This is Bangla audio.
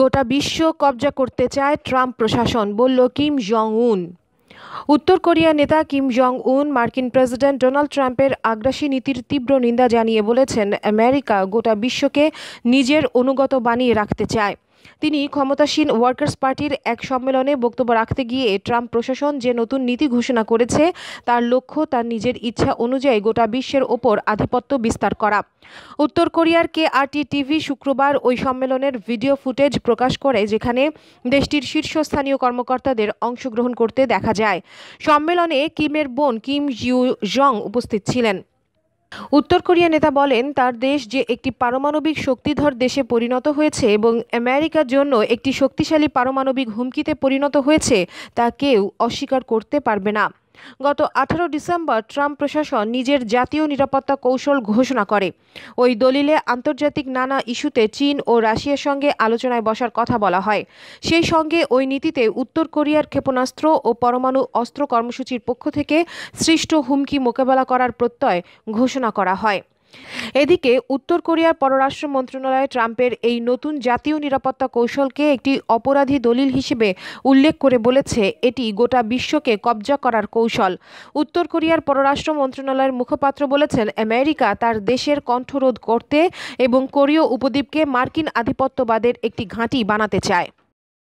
গোটা বিশ্ব কবজা করতে চায় ট্রাম্প প্রশাসন বলল কিম জং উন উত্তর কোরিয়া নেতা কিম জং উন মার্কিন প্রেসিডেন্ট ডোনাল্ড ট্রাম্পের আগ্রাসী নীতির তীব্র নিন্দা জানিয়ে বলেছেন আমেরিকা গোটা বিশ্বকে নিজের অনুগত বানিয়ে রাখতে চায় তিনি ক্ষমতাসীন ওয়ার্কার্স পার্টির এক সম্মেলনে বক্তব্য রাখতে গিয়ে ট্রাম্প প্রশাসন যে নতুন নীতি ঘোষণা করেছে তার লক্ষ্য তার নিজের ইচ্ছা অনুযায়ী গোটা বিশ্বের ওপর আধিপত্য বিস্তার করা উত্তর কোরিয়ার কেআরটি টিভি শুক্রবার ওই সম্মেলনের ভিডিও ফুটেজ প্রকাশ করে যেখানে দেশটির শীর্ষস্থানীয় কর্মকর্তাদের অংশগ্রহণ করতে দেখা যায় সম্মেলনে কিমের বোন কিম জিউ জং উপস্থিত ছিলেন উত্তর কোরিয়া নেতা বলেন তার দেশ যে একটি পারমাণবিক শক্তিধর দেশে পরিণত হয়েছে এবং আমেরিকার জন্য একটি শক্তিশালী পারমাণবিক হুমকিতে পরিণত হয়েছে তা কেউ অস্বীকার করতে পারবে না গত আঠারো ডিসেম্বর ট্রাম্প প্রশাসন নিজের জাতীয় নিরাপত্তা কৌশল ঘোষণা করে ওই দলিলে আন্তর্জাতিক নানা ইস্যুতে চীন ও রাশিয়ার সঙ্গে আলোচনায় বসার কথা বলা হয় সেই সঙ্গে ওই নীতিতে উত্তর কোরিয়ার ক্ষেপণাস্ত্র ও পরমাণু অস্ত্র কর্মসূচির পক্ষ থেকে সৃষ্ট হুমকি মোকাবেলা করার প্রত্যয় ঘোষণা করা হয় এদিকে উত্তর কোরিয়ার পররাষ্ট্র মন্ত্রণালয় ট্রাম্পের এই নতুন জাতীয় নিরাপত্তা কৌশলকে একটি অপরাধী দলিল হিসেবে উল্লেখ করে বলেছে এটি গোটা বিশ্বকে কবজা করার কৌশল উত্তর কোরিয়ার পররাষ্ট্র মন্ত্রণালয়ের মুখপাত্র বলেছেন আমেরিকা তার দেশের কণ্ঠরোধ করতে এবং কোরীয় উপদ্বীপকে মার্কিন আধিপত্যবাদের একটি ঘাঁটি বানাতে চায়